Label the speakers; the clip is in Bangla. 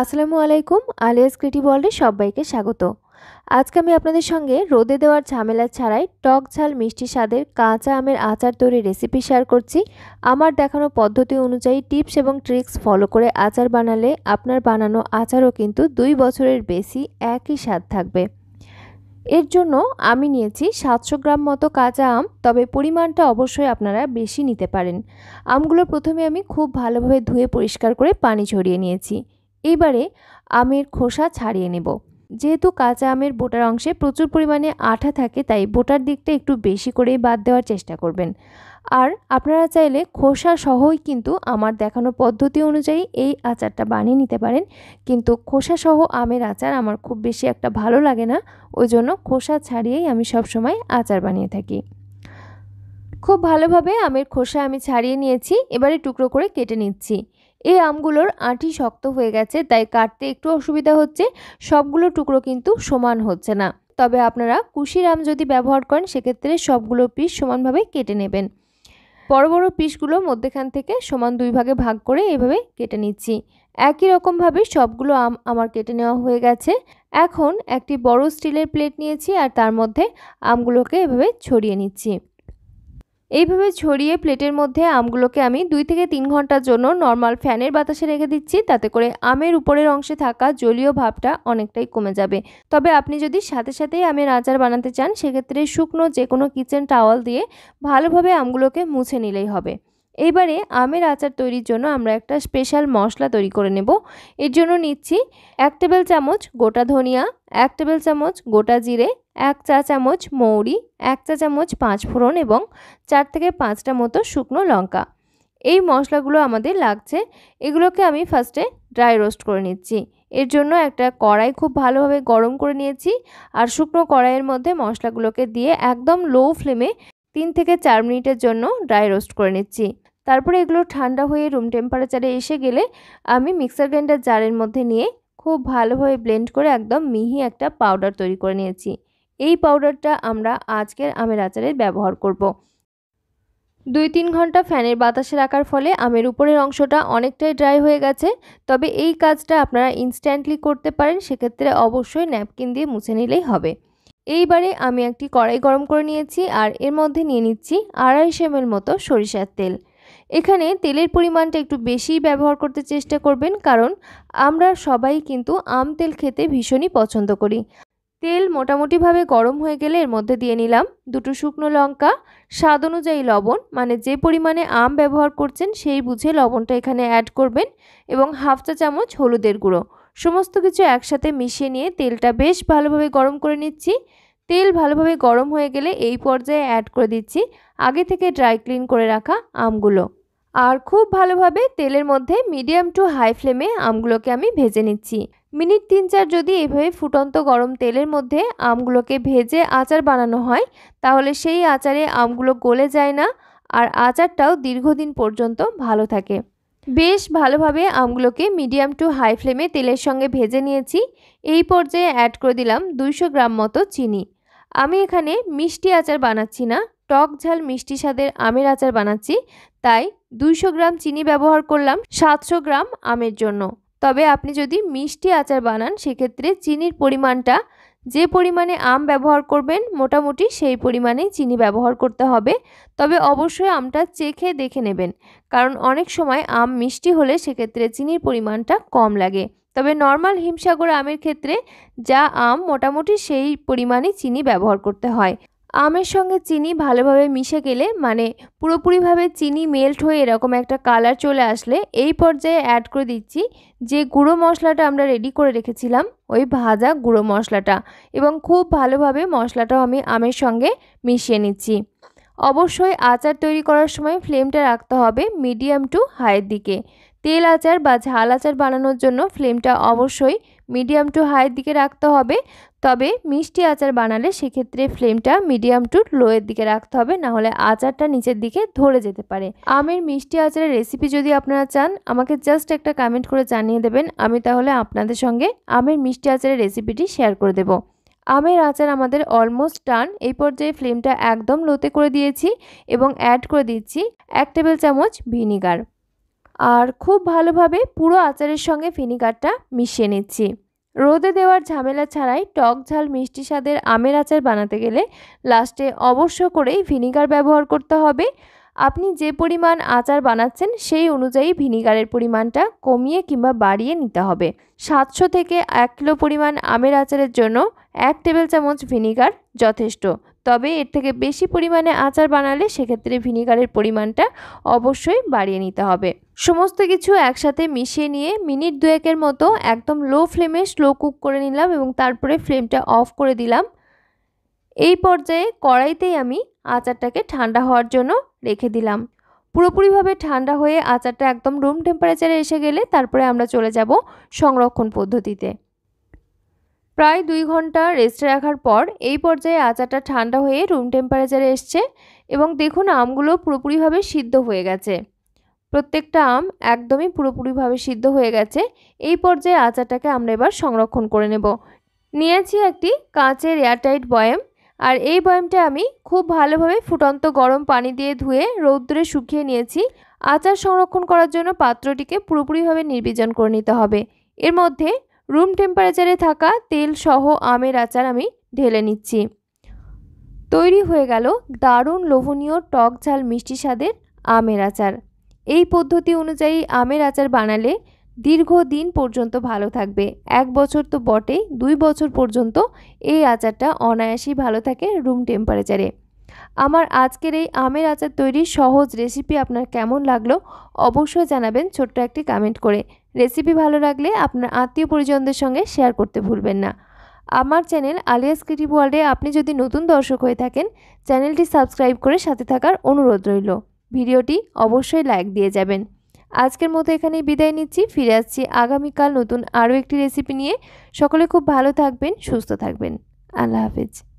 Speaker 1: আসসালামু আলাইকুম আলিয়াস ক্রিটি বলের সবাইকে স্বাগত আজকে আমি আপনাদের সঙ্গে রোদে দেওয়ার ঝামেলা ছাড়াই টক ঝাল মিষ্টি স্বাদের কাঁচা আমের আচার তৈরি রেসিপি শেয়ার করছি আমার দেখানো পদ্ধতি অনুযায়ী টিপস এবং ট্রিক্স ফলো করে আচার বানালে আপনার বানানো আচারও কিন্তু দুই বছরের বেশি একই স্বাদ থাকবে এর জন্য আমি নিয়েছি সাতশো গ্রাম মতো কাঁচা আম তবে পরিমাণটা অবশ্যই আপনারা বেশি নিতে পারেন আমগুলো প্রথমে আমি খুব ভালোভাবে ধুয়ে পরিষ্কার করে পানি ঝরিয়ে নিয়েছি এইবারে আমের খোসা ছাড়িয়ে নেব যেহেতু কাঁচা আমের বোটার অংশে প্রচুর পরিমাণে আঠা থাকে তাই বোটার দিকটা একটু বেশি করে বাদ দেওয়ার চেষ্টা করবেন আর আপনারা চাইলে খোসা সহই কিন্তু আমার দেখানো পদ্ধতি অনুযায়ী এই আচারটা বানিয়ে নিতে পারেন কিন্তু খোসা সহ আমের আচার আমার খুব বেশি একটা ভালো লাগে না ওই জন্য খোসা ছাড়িয়েই আমি সবসময় আচার বানিয়ে থাকি খুব ভালোভাবে আমের খোসা আমি ছাড়িয়ে নিয়েছি এবারে টুকরো করে কেটে নিচ্ছি এই আমগুলোর আঁটি শক্ত হয়ে গেছে তাই কাটতে একটু অসুবিধা হচ্ছে সবগুলো টুকরো কিন্তু সমান হচ্ছে না তবে আপনারা কুশির আম যদি ব্যবহার করেন সেক্ষেত্রে সবগুলো পিস সমানভাবে কেটে নেবেন বড় বড় পিসগুলো মধ্যেখান থেকে সমান দুই ভাগে ভাগ করে এভাবে কেটে নিচ্ছি একই রকমভাবে সবগুলো আম আমার কেটে নেওয়া হয়ে গেছে এখন একটি বড় স্টিলের প্লেট নিয়েছি আর তার মধ্যে আমগুলোকে এভাবে ছড়িয়ে নিচ্ছি এইভাবে ছড়িয়ে প্লেটের মধ্যে আমগুলোকে আমি দুই থেকে তিন ঘন্টার জন্য নর্মাল ফ্যানের বাতাসে রেখে দিচ্ছি তাতে করে আমের উপরের অংশে থাকা জলীয় ভাবটা অনেকটাই কমে যাবে তবে আপনি যদি সাথে সাথেই আমের আচার বানাতে চান সেক্ষেত্রে শুকনো যে কোনো কিচেন টাওয়াল দিয়ে ভালোভাবে আমগুলোকে মুছে নিলেই হবে এবারে আমের আচার তৈরির জন্য আমরা একটা স্পেশাল মশলা তৈরি করে নেব এর জন্য নিচ্ছি এক টেবিল চামচ গোটা ধনিয়া এক টেবিল চামচ গোটা জিরে এক চা চামচ মৌরি এক চা চামচ পাঁচ ফোড়ন এবং চার থেকে পাঁচটা মতো শুকনো লঙ্কা এই মশলাগুলো আমাদের লাগছে এগুলোকে আমি ফার্স্টে ড্রাই রোস্ট করে নিচ্ছি এর জন্য একটা কড়াই খুব ভালোভাবে গরম করে নিয়েছি আর শুকনো কড়াইয়ের মধ্যে মশলাগুলোকে দিয়ে একদম লো ফ্লেমে তিন থেকে চার মিনিটের জন্য ড্রাই রোস্ট করে নিচ্ছি তারপরে এগুলো ঠান্ডা হয়ে রুম টেম্পারেচারে এসে গেলে আমি মিক্সার গ্রাইন্ডার জারের মধ্যে নিয়ে খুব ভালোভাবে ব্লেন্ড করে একদম মিহি একটা পাউডার তৈরি করে নিয়েছি এই পাউডারটা আমরা আজকের আমের আচারে ব্যবহার করব। দুই তিন ঘন্টা ফ্যানের বাতাসে রাখার ফলে আমের উপরের অংশটা অনেকটাই ড্রাই হয়ে গেছে তবে এই কাজটা আপনারা ইনস্ট্যান্টলি করতে পারেন সেক্ষেত্রে অবশ্যই ন্যাপকিন দিয়ে মুছে নিলেই হবে এইবারে আমি একটি কড়াই গরম করে নিয়েছি আর এর মধ্যে নিয়ে নিচ্ছি আড়াইশো এম মতো সরিষার তেল এখানে তেলের পরিমাণটা একটু বেশিই ব্যবহার করতে চেষ্টা করবেন কারণ আমরা সবাই কিন্তু আম তেল খেতে ভীষণই পছন্দ করি তেল মোটামুটিভাবে গরম হয়ে গেলে এর মধ্যে দিয়ে নিলাম দুটো শুকনো লঙ্কা স্বাদ অনুযায়ী লবণ মানে যে পরিমাণে আম ব্যবহার করছেন সেই বুঝে লবণটা এখানে অ্যাড করবেন এবং হাফ চা চামচ হলুদের গুঁড়ো সমস্ত কিছু একসাথে মিশিয়ে নিয়ে তেলটা বেশ ভালোভাবে গরম করে নিচ্ছি তেল ভালোভাবে গরম হয়ে গেলে এই পর্যায়ে অ্যাড করে দিচ্ছি আগে থেকে ড্রাই ক্লিন করে রাখা আমগুলো আর খুব ভালোভাবে তেলের মধ্যে মিডিয়াম টু হাই ফ্লেমে আমগুলোকে আমি ভেজে নিচ্ছি মিনিট তিন চার যদি এভাবে ফুটন্ত গরম তেলের মধ্যে আমগুলোকে ভেজে আচার বানানো হয় তাহলে সেই আচারে আমগুলো গলে যায় না আর আচারটাও দীর্ঘদিন পর্যন্ত ভালো থাকে বেশ ভালোভাবে আমগুলোকে মিডিয়াম টু হাই ফ্লেমে তেলের সঙ্গে ভেজে নিয়েছি এই পর্যায়ে অ্যাড করে দিলাম দুইশো গ্রাম মতো চিনি আমি এখানে মিষ্টি আচার বানাচ্ছি না টক ঝাল মিষ্টি স্বাদের আমের আচার বানাচ্ছি তাই দুইশো গ্রাম চিনি ব্যবহার করলাম সাতশো গ্রাম আমের জন্য তবে আপনি যদি মিষ্টি আচার বানান সেক্ষেত্রে চিনির পরিমাণটা যে পরিমাণে আম ব্যবহার করবেন মোটামুটি সেই পরিমাণে চিনি ব্যবহার করতে হবে তবে অবশ্যই আমটা চেখে দেখে নেবেন কারণ অনেক সময় আম মিষ্টি হলে সেক্ষেত্রে চিনির পরিমাণটা কম লাগে তবে নর্মাল হিমসাগর আমের ক্ষেত্রে যা আম মোটামুটি সেই পরিমাণে চিনি ব্যবহার করতে হয় আমের সঙ্গে চিনি ভালোভাবে মিশে গেলে মানে পুরোপুরিভাবে চিনি মেল্ট হয়ে এরকম একটা কালার চলে আসলে এই পর্যায়ে অ্যাড করে দিচ্ছি যে গুঁড়ো মশলাটা আমরা রেডি করে রেখেছিলাম ওই ভাজা গুঁড়ো মশলাটা এবং খুব ভালোভাবে মশলাটাও আমি আমের সঙ্গে মিশিয়ে নিচ্ছি অবশ্যই আচার তৈরি করার সময় ফ্লেমটা রাখতে হবে মিডিয়াম টু হাইয়ের দিকে তেল আচার বা ঝাল আচার বানানোর জন্য ফ্লেমটা অবশ্যই মিডিয়াম টু হাইয়ের দিকে রাখতে হবে তবে মিষ্টি আচার বানালে সেক্ষেত্রে ফ্লেমটা মিডিয়াম টু লোয়ের দিকে রাখতে হবে না হলে আচারটা নিচের দিকে ধরে যেতে পারে আমের মিষ্টি আচারের রেসিপি যদি আপনারা চান আমাকে জাস্ট একটা কমেন্ট করে জানিয়ে দেবেন আমি তাহলে আপনাদের সঙ্গে আমের মিষ্টি আচারের রেসিপিটি শেয়ার করে দেব আমের আচার আমাদের অলমোস্ট টান এই পর্যায়ে ফ্লেমটা একদম লোতে করে দিয়েছি এবং অ্যাড করে দিচ্ছি এক টেবিল চামচ ভিনিগার আর খুব ভালোভাবে পুরো আচারের সঙ্গে ভিনিগারটা মিশিয়ে নিচ্ছি রোদে দেওয়ার ঝামেলা ছাড়াই টক ঝাল মিষ্টি স্বাদের আমের আচার বানাতে গেলে লাস্টে অবশ্য করেই ভিনিগার ব্যবহার করতে হবে আপনি যে পরিমাণ আচার বানাচ্ছেন সেই অনুযায়ী ভিনিগারের পরিমাণটা কমিয়ে কিংবা বাড়িয়ে নিতে হবে সাতশো থেকে এক কিলো পরিমাণ আমের আচারের জন্য এক টেবিল চামচ ভিনিগার যথেষ্ট তবে এর থেকে বেশি পরিমাণে আচার বানালে সেক্ষেত্রে ভিনিগারের পরিমাণটা অবশ্যই বাড়িয়ে নিতে হবে সমস্ত কিছু একসাথে মিশিয়ে নিয়ে মিনিট দুয়েকের মতো একদম লো ফ্লেমে স্লো কুক করে নিলাম এবং তারপরে ফ্লেমটা অফ করে দিলাম এই পর্যায়ে কড়াইতেই আমি আচারটাকে ঠান্ডা হওয়ার জন্য রেখে দিলাম পুরোপুরিভাবে ঠান্ডা হয়ে আচারটা একদম রুম টেম্পারেচারে এসে গেলে তারপরে আমরা চলে যাব সংরক্ষণ পদ্ধতিতে প্রায় দুই ঘন্টা রেস্টে রাখার পর এই পর্যায়ে আচারটা ঠান্ডা হয়ে রুম টেম্পারেচারে এসছে এবং দেখুন আমগুলো পুরোপুরিভাবে সিদ্ধ হয়ে গেছে প্রত্যেকটা আম একদমই পুরোপুরিভাবে সিদ্ধ হয়ে গেছে এই পর্যায়ে আচারটাকে আমরা এবার সংরক্ষণ করে নেব নিয়েছি একটি কাঁচের এয়ারটাইট বয়াম আর এই বয়েমটা আমি খুব ভালোভাবে ফুটন্ত গরম পানি দিয়ে ধুয়ে রৌদ্রে শুকিয়ে নিয়েছি আচার সংরক্ষণ করার জন্য পাত্রটিকে পুরোপুরিভাবে নির্বীজন করে নিতে হবে এর মধ্যে রুম টেম্পারেচারে থাকা তেল সহ আমের আচার আমি ঢেলে নিচ্ছি তৈরি হয়ে গেল দারুণ লোভনীয় টক ঝাল মিষ্টি স্বাদের আমের আচার এই পদ্ধতি অনুযায়ী আমের আচার বানালে দীর্ঘদিন পর্যন্ত ভালো থাকবে এক বছর তো বটেই দুই বছর পর্যন্ত এই আচারটা অনায়াসেই ভালো থাকে রুম টেম্পারেচারে আমার আজকের এই আমের আচার তৈরির সহজ রেসিপি আপনার কেমন লাগলো অবশ্যই জানাবেন ছোট্ট একটি কমেন্ট করে রেসিপি ভালো লাগলে আপনার আত্মীয় পরিজনদের সঙ্গে শেয়ার করতে ভুলবেন না আমার চ্যানেল আলিয়াস ক্রিটিভ ওয়ার্ল্ডে আপনি যদি নতুন দর্শক হয়ে থাকেন চ্যানেলটি সাবস্ক্রাইব করে সাথে থাকার অনুরোধ রইল ভিডিওটি অবশ্যই লাইক দিয়ে যাবেন আজকের মতো এখানেই বিদায় নিচ্ছি ফিরে আসছি আগামীকাল নতুন আরও একটি রেসিপি নিয়ে সকলে খুব ভালো থাকবেন সুস্থ থাকবেন আল্লাহ হাফেজ